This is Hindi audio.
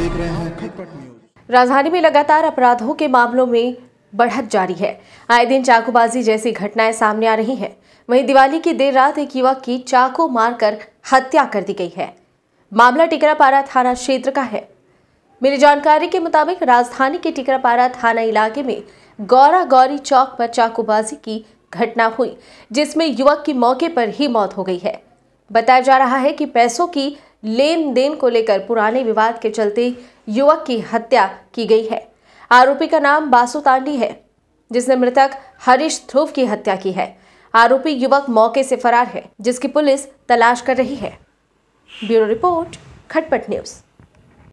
देख रहे हैं खटपट न्यूज राजधानी में लगातार अपराधों के मामलों में बढ़त जारी है आए दिन चाकूबाजी जैसी घटनाएं सामने आ रही हैं वहीं दिवाली की देर रात एक युवक की चाकू मारकर हत्या कर दी गई है मामला टिकरापारा थाना क्षेत्र का है मिली जानकारी के मुताबिक राजधानी के टिकरापारा थाना इलाके में गौरा गौरी चौक पर चाकूबाजी की घटना हुई जिसमें युवक की मौके पर ही मौत हो गई है बताया जा रहा है कि पैसों की लेन देन को लेकर पुराने विवाद के चलते युवक की हत्या की गई है आरोपी का नाम बासु तांडी है जिसने मृतक हरीश ध्रुव की हत्या की है आरोपी युवक मौके से फरार है जिसकी पुलिस तलाश कर रही है ब्यूरो रिपोर्ट खटपट न्यूज़